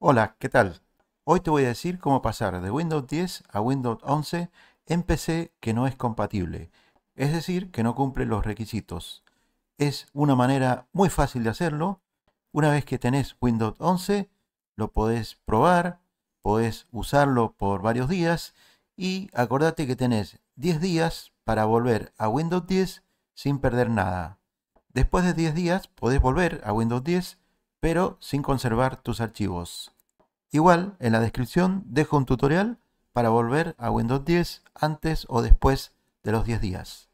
Hola, ¿qué tal? Hoy te voy a decir cómo pasar de Windows 10 a Windows 11 en PC que no es compatible, es decir, que no cumple los requisitos. Es una manera muy fácil de hacerlo. Una vez que tenés Windows 11, lo podés probar, podés usarlo por varios días y acordate que tenés 10 días para volver a Windows 10 sin perder nada. Después de 10 días podés volver a Windows 10 pero sin conservar tus archivos. Igual, en la descripción dejo un tutorial para volver a Windows 10 antes o después de los 10 días.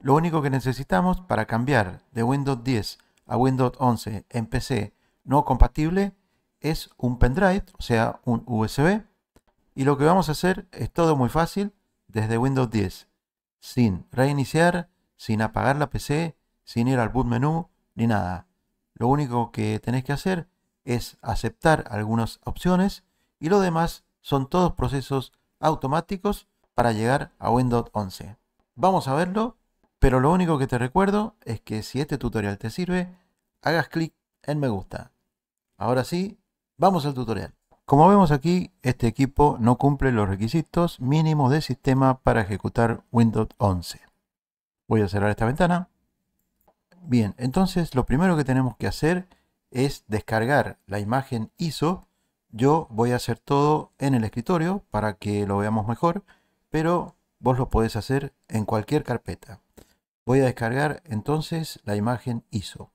Lo único que necesitamos para cambiar de Windows 10 a Windows 11 en PC no compatible es un pendrive, o sea, un USB. Y lo que vamos a hacer es todo muy fácil desde Windows 10, sin reiniciar, sin apagar la PC, sin ir al boot menú, ni nada. Lo único que tenés que hacer es aceptar algunas opciones y lo demás son todos procesos automáticos para llegar a Windows 11. Vamos a verlo, pero lo único que te recuerdo es que si este tutorial te sirve, hagas clic en me gusta. Ahora sí, vamos al tutorial. Como vemos aquí, este equipo no cumple los requisitos mínimos de sistema para ejecutar Windows 11. Voy a cerrar esta ventana. Bien, entonces lo primero que tenemos que hacer es descargar la imagen ISO. Yo voy a hacer todo en el escritorio para que lo veamos mejor, pero vos lo podés hacer en cualquier carpeta. Voy a descargar entonces la imagen ISO.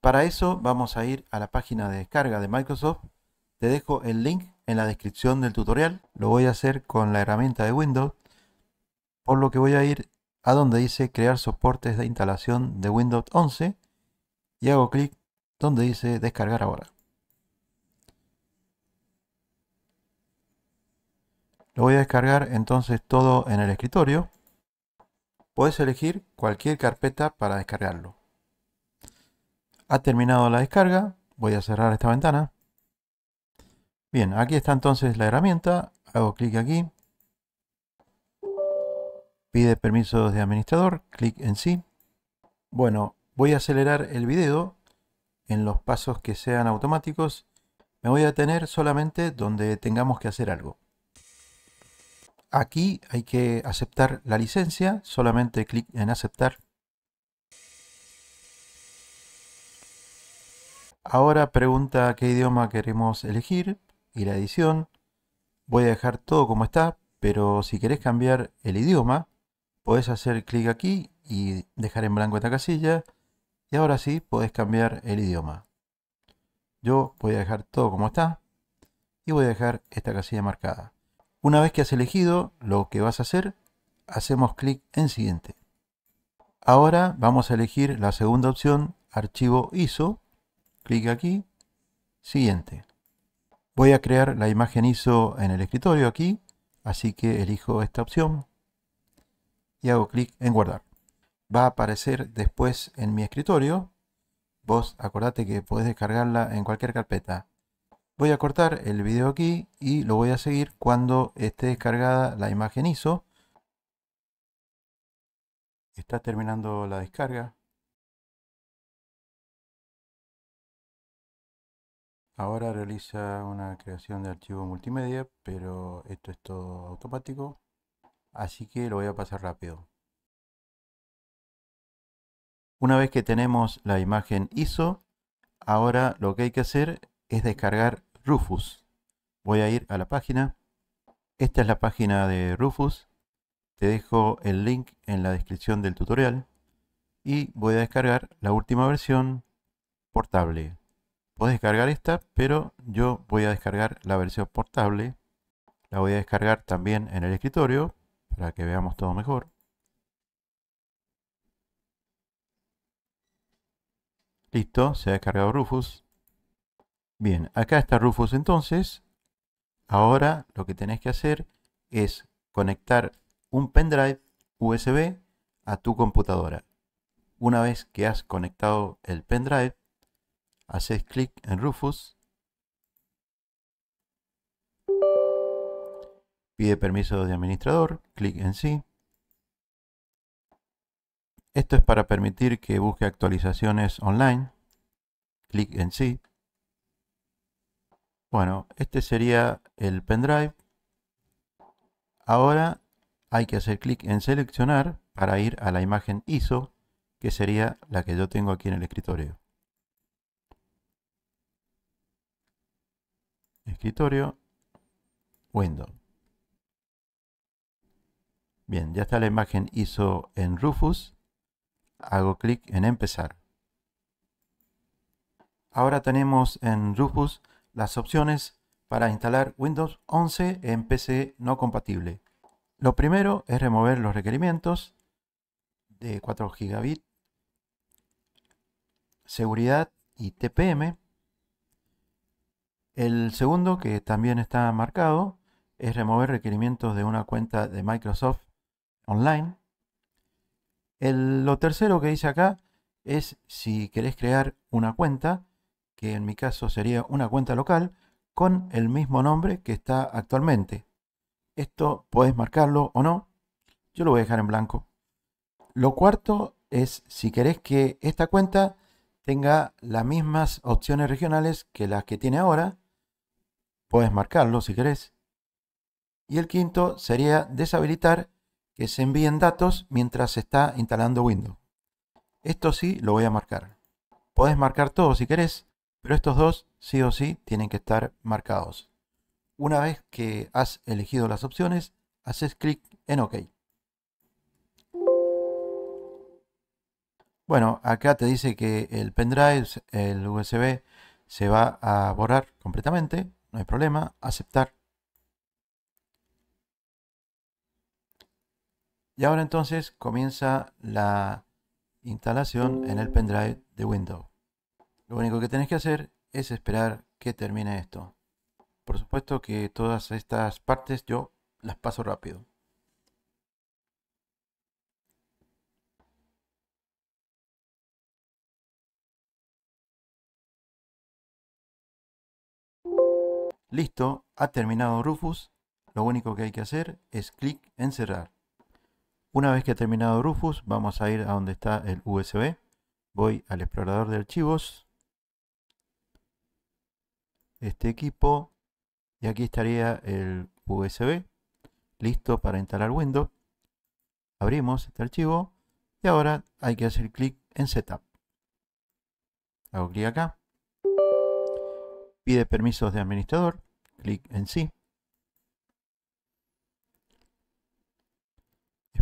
Para eso vamos a ir a la página de descarga de Microsoft. Te dejo el link en la descripción del tutorial. Lo voy a hacer con la herramienta de Windows. Por lo que voy a ir a donde dice crear soportes de instalación de Windows 11 y hago clic donde dice descargar ahora. Lo voy a descargar entonces todo en el escritorio. Puedes elegir cualquier carpeta para descargarlo. Ha terminado la descarga. Voy a cerrar esta ventana. Bien, aquí está entonces la herramienta. Hago clic aquí. Pide permisos de administrador, clic en sí. Bueno, voy a acelerar el video en los pasos que sean automáticos. Me voy a tener solamente donde tengamos que hacer algo. Aquí hay que aceptar la licencia, solamente clic en aceptar. Ahora pregunta qué idioma queremos elegir y la edición. Voy a dejar todo como está, pero si querés cambiar el idioma, puedes hacer clic aquí y dejar en blanco esta casilla y ahora sí puedes cambiar el idioma. Yo voy a dejar todo como está y voy a dejar esta casilla marcada. Una vez que has elegido lo que vas a hacer, hacemos clic en siguiente. Ahora vamos a elegir la segunda opción, archivo ISO, clic aquí, siguiente. Voy a crear la imagen ISO en el escritorio aquí, así que elijo esta opción, y hago clic en guardar. Va a aparecer después en mi escritorio. Vos acordate que podés descargarla en cualquier carpeta. Voy a cortar el video aquí y lo voy a seguir cuando esté descargada la imagen ISO. Está terminando la descarga. Ahora realiza una creación de archivo multimedia, pero esto es todo automático así que lo voy a pasar rápido. Una vez que tenemos la imagen ISO, ahora lo que hay que hacer es descargar Rufus. Voy a ir a la página. Esta es la página de Rufus. Te dejo el link en la descripción del tutorial. Y voy a descargar la última versión portable. Puedes descargar esta, pero yo voy a descargar la versión portable. La voy a descargar también en el escritorio para que veamos todo mejor. Listo, se ha descargado Rufus. Bien, acá está Rufus entonces. Ahora lo que tenés que hacer es conectar un pendrive USB a tu computadora. Una vez que has conectado el pendrive, haces clic en Rufus Pide permiso de administrador. Clic en sí. Esto es para permitir que busque actualizaciones online. Clic en sí. Bueno, este sería el pendrive. Ahora hay que hacer clic en seleccionar para ir a la imagen ISO, que sería la que yo tengo aquí en el escritorio. Escritorio, Windows. Bien, ya está la imagen ISO en Rufus. Hago clic en empezar. Ahora tenemos en Rufus las opciones para instalar Windows 11 en PC no compatible. Lo primero es remover los requerimientos de 4 GB, seguridad y TPM. El segundo, que también está marcado, es remover requerimientos de una cuenta de Microsoft online. lo tercero que dice acá es si querés crear una cuenta, que en mi caso sería una cuenta local, con el mismo nombre que está actualmente. Esto podés marcarlo o no. Yo lo voy a dejar en blanco. Lo cuarto es si querés que esta cuenta tenga las mismas opciones regionales que las que tiene ahora, puedes marcarlo si querés. Y el quinto sería deshabilitar que se envíen datos mientras se está instalando Windows. Esto sí lo voy a marcar. Podés marcar todo si querés, pero estos dos sí o sí tienen que estar marcados. Una vez que has elegido las opciones, haces clic en OK. Bueno, acá te dice que el pendrive, el USB, se va a borrar completamente, no hay problema, aceptar. Y ahora entonces comienza la instalación en el pendrive de Windows. Lo único que tenés que hacer es esperar que termine esto. Por supuesto que todas estas partes yo las paso rápido. Listo, ha terminado Rufus. Lo único que hay que hacer es clic en cerrar. Una vez que ha terminado Rufus, vamos a ir a donde está el USB. Voy al explorador de archivos. Este equipo. Y aquí estaría el USB. Listo para instalar Windows. Abrimos este archivo. Y ahora hay que hacer clic en Setup. Hago clic acá. Pide permisos de administrador. Clic en sí.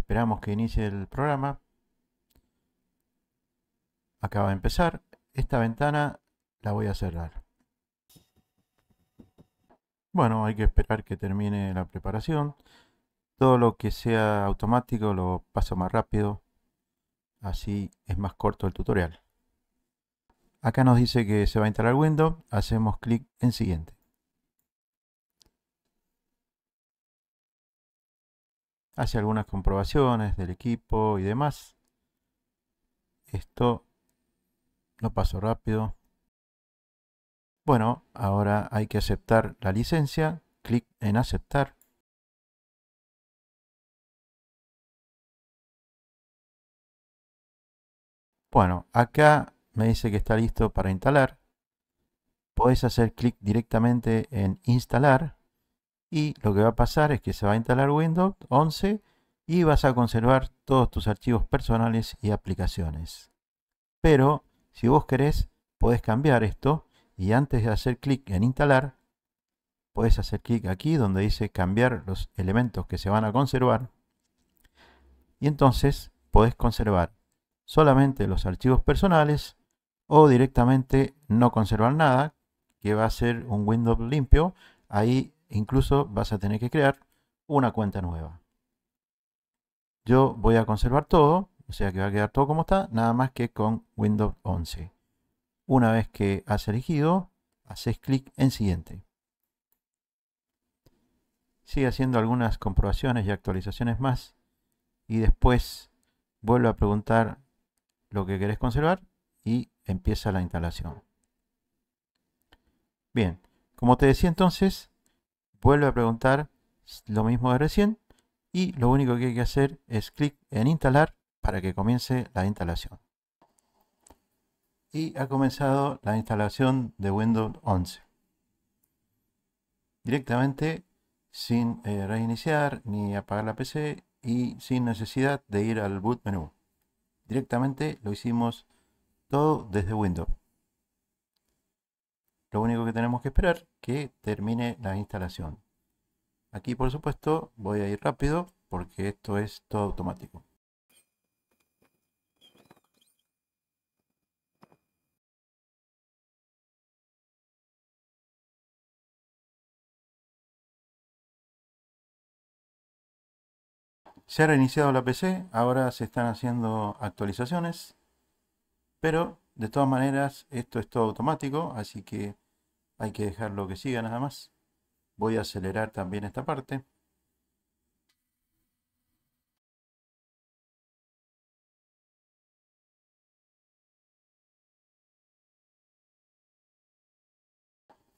Esperamos que inicie el programa. Acaba de empezar. Esta ventana la voy a cerrar. Bueno, hay que esperar que termine la preparación. Todo lo que sea automático lo paso más rápido. Así es más corto el tutorial. Acá nos dice que se va a instalar Windows. Hacemos clic en siguiente. hace algunas comprobaciones del equipo y demás. Esto no paso rápido. Bueno, ahora hay que aceptar la licencia. Clic en aceptar. Bueno, acá me dice que está listo para instalar. Podés hacer clic directamente en instalar y lo que va a pasar es que se va a instalar Windows 11 y vas a conservar todos tus archivos personales y aplicaciones. Pero si vos querés, podés cambiar esto y antes de hacer clic en instalar, podés hacer clic aquí donde dice cambiar los elementos que se van a conservar y entonces podés conservar solamente los archivos personales o directamente no conservar nada que va a ser un Windows limpio. Ahí incluso vas a tener que crear una cuenta nueva. Yo voy a conservar todo, o sea que va a quedar todo como está, nada más que con Windows 11. Una vez que has elegido, haces clic en siguiente. Sigue haciendo algunas comprobaciones y actualizaciones más y después vuelve a preguntar lo que querés conservar y empieza la instalación. Bien, como te decía entonces, vuelve a preguntar lo mismo de recién y lo único que hay que hacer es clic en instalar para que comience la instalación. Y ha comenzado la instalación de Windows 11. Directamente sin eh, reiniciar ni apagar la PC y sin necesidad de ir al boot menú. Directamente lo hicimos todo desde Windows. Lo único que tenemos que esperar que termine la instalación. Aquí por supuesto voy a ir rápido porque esto es todo automático. Se ha reiniciado la PC, ahora se están haciendo actualizaciones, pero de todas maneras, esto es todo automático, así que hay que dejarlo que siga nada más. Voy a acelerar también esta parte.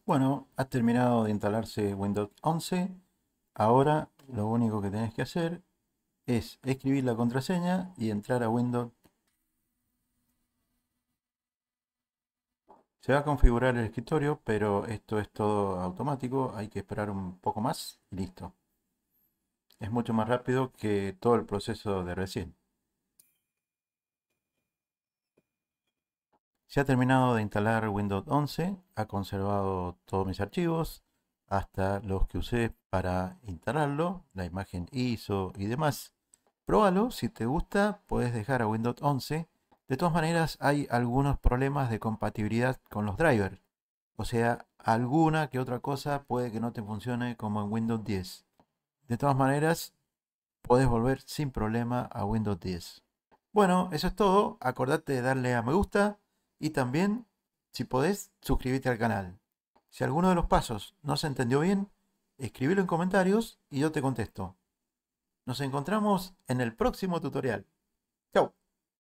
Bueno, has terminado de instalarse Windows 11. Ahora lo único que tenés que hacer es escribir la contraseña y entrar a Windows Se va a configurar el escritorio, pero esto es todo automático, hay que esperar un poco más y listo. Es mucho más rápido que todo el proceso de recién. Se ha terminado de instalar Windows 11, ha conservado todos mis archivos, hasta los que usé para instalarlo, la imagen ISO y demás. Próbalo, si te gusta puedes dejar a Windows 11 de todas maneras, hay algunos problemas de compatibilidad con los drivers. O sea, alguna que otra cosa puede que no te funcione como en Windows 10. De todas maneras, podés volver sin problema a Windows 10. Bueno, eso es todo. Acordate de darle a me gusta y también, si podés, suscribirte al canal. Si alguno de los pasos no se entendió bien, escribilo en comentarios y yo te contesto. Nos encontramos en el próximo tutorial. Chao.